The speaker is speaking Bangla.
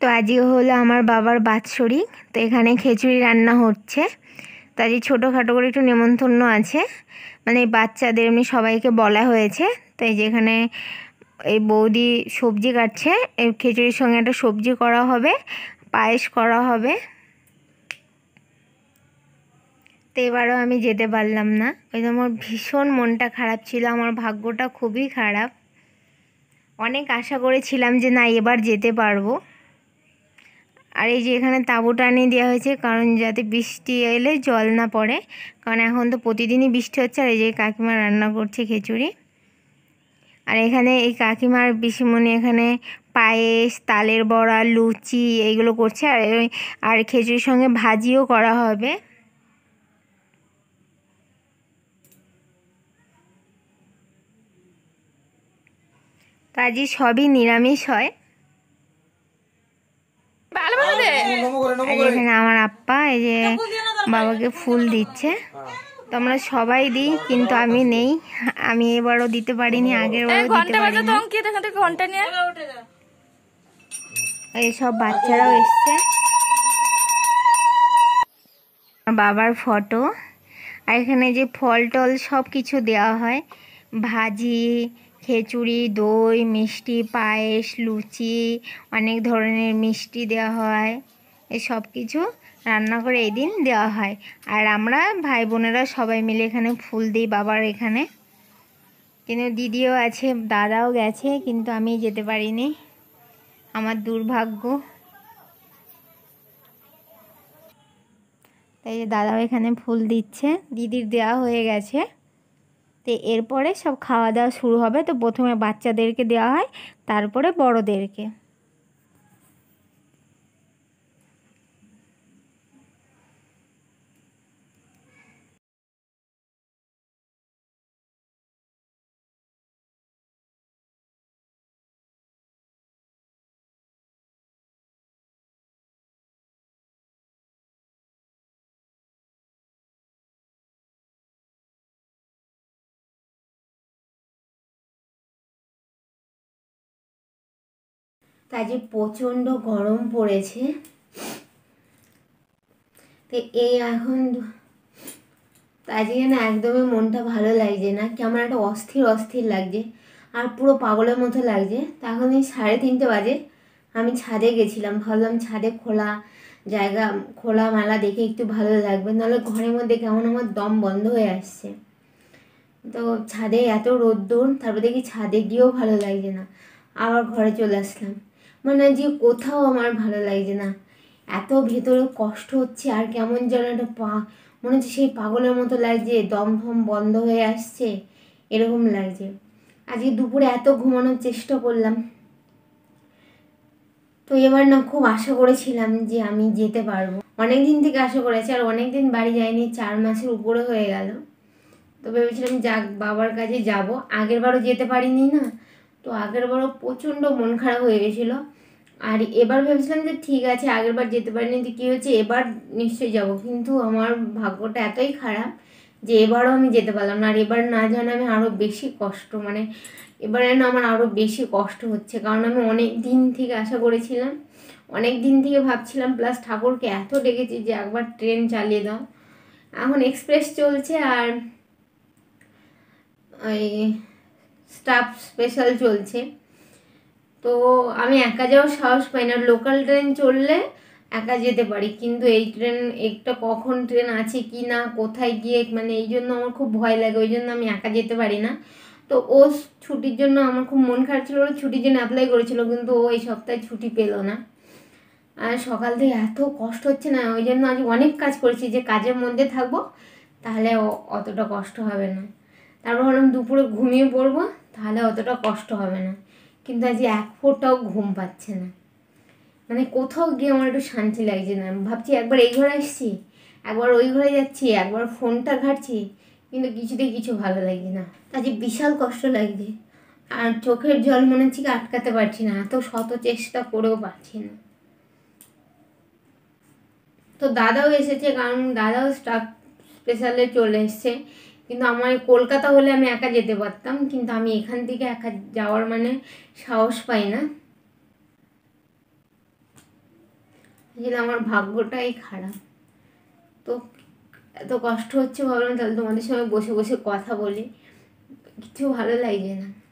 তো আজকে হলো আমার বাবার বাৎসরিক তো এখানে খিচুড়ি রান্না হচ্ছে তো আজকে ছোটোখাটো করে একটু নেমন্তন্ন আছে মানে বাচ্চাদের এমনি সবাইকে বলা হয়েছে তো এই যেখানে এই বৌদি সবজি কাটছে এই খিচুড়ির সঙ্গে একটা সবজি করা হবে পায়েস করা হবে তো এবারও আমি যেতে পারলাম না ওই জন্য আমার ভীষণ মনটা খারাপ ছিল আমার ভাগ্যটা খুবই খারাপ অনেক আশা করেছিলাম যে না এবার যেতে পারবো আর এই যে এখানে তাঁবু টানিয়ে দেওয়া হয়েছে কারণ যাতে বৃষ্টি এলে জল না পড়ে কারণ এখন তো প্রতিদিনই বৃষ্টি হচ্ছে আর এই যে কাকিমা রান্না করছে খিচুড়ি আর এখানে এই কাকিমার পিসিমণি এখানে পায়েস তালের বড়া লুচি এইগুলো করছে আর আর খিচুড়ির সঙ্গে ভাজিও করা হবে তাজি সবই নিরামিষ হয় হ্যাঁ, এখানে আমার আপ্পা এই যে বাবাকে ফুল দিচ্ছে তো আমরা সবাই দিই কিন্তু আমি নেই আমি এবারও দিতে পারিনি আগের এই সব বাচ্চারাও এসছে বাবার ফটো আর এখানে যে ফল টল সব কিছু দেওয়া হয় ভাজি খিচুড়ি দই মিষ্টি পায়েস লুচি অনেক ধরনের মিষ্টি দেওয়া হয় সব কিছু রান্না করে এই দিন দেওয়া হয় আর আমরা ভাই বোনেরা সবাই মিলে এখানে ফুল দিই বাবার এখানে কিন্তু দিদিও আছে দাদাও গেছে কিন্তু আমি যেতে পারিনি আমার দুর্ভাগ্য তাই দাদাও এখানে ফুল দিচ্ছে দিদির দেওয়া হয়ে গেছে তো এরপরে সব খাওয়া দাওয়া শুরু হবে তো প্রথমে বাচ্চাদেরকে দেওয়া হয় তারপরে বড়োদেরকে তা যে প্রচণ্ড গরম পড়েছে তো এই এখন যে না একদমই মনটা ভালো লাগছে না কেমন একটা অস্থির অস্থির লাগছে আর পুরো পাগলের মতো লাগছে তখন এই সাড়ে তিনটে বাজে আমি ছাদে গেছিলাম ভাবলাম ছাদে খোলা জায়গা খোলা মেলা দেখে একটু ভালো লাগবে নাহলে ঘরের মধ্যে কেমন আমার দম বন্ধ হয়ে আসছে তো ছাদে এত রোদ্দুর তারপর দেখি ছাদে গিয়েও ভালো লাগছে না আবার ঘরে চলে আসলাম মানে যে কোথাও আমার ভালো লাগছে না এত ভেতরে কষ্ট হচ্ছে আর কেমন যেন একটা পা মনে হচ্ছে সেই পাগলের মতো লাগছে দমফম বন্ধ হয়ে আসছে এরকম লাগছে আজকে দুপুরে এত ঘুমানোর চেষ্টা করলাম তো এবার না খুব আশা করেছিলাম যে আমি যেতে পারবো অনেক দিন থেকে আশা করেছি আর অনেক দিন বাড়ি যাইনি চার মাসের উপরে হয়ে গেল তো ভেবেছিলাম যাক বাবার কাছে যাব আগের বারও যেতে পারিনি না তো আগের বারও প্রচণ্ড মন খারাপ হয়ে গেছিলো আর এবার ভেবেছিলাম যে ঠিক আছে আগেরবার যেতে পারিনি যে কী হয়েছে এবার নিশ্চয়ই যাব কিন্তু আমার ভাগ্যটা এতই খারাপ যে এবারও আমি যেতে পারলাম না আর এবার না জানা আমি আরও বেশি কষ্ট মানে এবারে না আমার আরও বেশি কষ্ট হচ্ছে কারণ আমি অনেক দিন থেকে আশা করেছিলাম অনেক দিন থেকে ভাবছিলাম প্লাস ঠাকুরকে এত ডেকেছি যে একবার ট্রেন চালিয়ে দাও এখন এক্সপ্রেস চলছে আর ওই স্টাফ স্পেশাল চলছে তো আমি একা যাওয়ার সাহস পাই না লোকাল ট্রেন চললে একা যেতে পারি কিন্তু এই ট্রেন একটা কখন ট্রেন আছে কি না কোথায় গিয়ে মানে এই জন্য আমার খুব ভয় লাগে ওই জন্য আমি একা যেতে পারি না তো ও ছুটির জন্য আমার খুব মন খারাপ ছিল ও ছুটির জন্য অ্যাপ্লাই করেছিল কিন্তু ও এই সপ্তাহে ছুটি পেলো না আর সকাল থেকে এত কষ্ট হচ্ছে না ওই জন্য আজ অনেক কাজ করেছি যে কাজের মধ্যে থাকবো তাহলে অতটা কষ্ট হবে না তারপর হলাম দুপুরে ঘুমিয়ে পড়বো তাহলে অতটা কষ্ট হবে না কিন্তু আজ এক ফোটাও ঘুম পাচ্ছে না মানে কোথাও গিয়ে আমার একটু শান্তি লাগছে না ভাবছি একবার এই ঘরে আসছি একবার ওই ঘরে যাচ্ছি একবার ফোনটা ঘাটছি কিন্তু কিছুতেই কিছু ভালো লাগছে না আজকে বিশাল কষ্ট লাগছে আর চোখের জল মনে হচ্ছে কি আটকাতে পারছি না এত শত চেষ্টা করেও পারছি না তো দাদাও এসেছে কারণ দাদাও স্টাফ স্পেশালে চলে এসছে কিন্তু আমার কলকাতা হলে আমি একা যেতে পারতাম কিন্তু আমি এখান থেকে একা যাওয়ার মানে সাহস পাই না আমার ভাগ্যটাই খারাপ তো এত কষ্ট হচ্ছে ভাবলাম তাহলে তোমাদের সঙ্গে বসে বসে কথা বলি কিছু ভালো লাগে না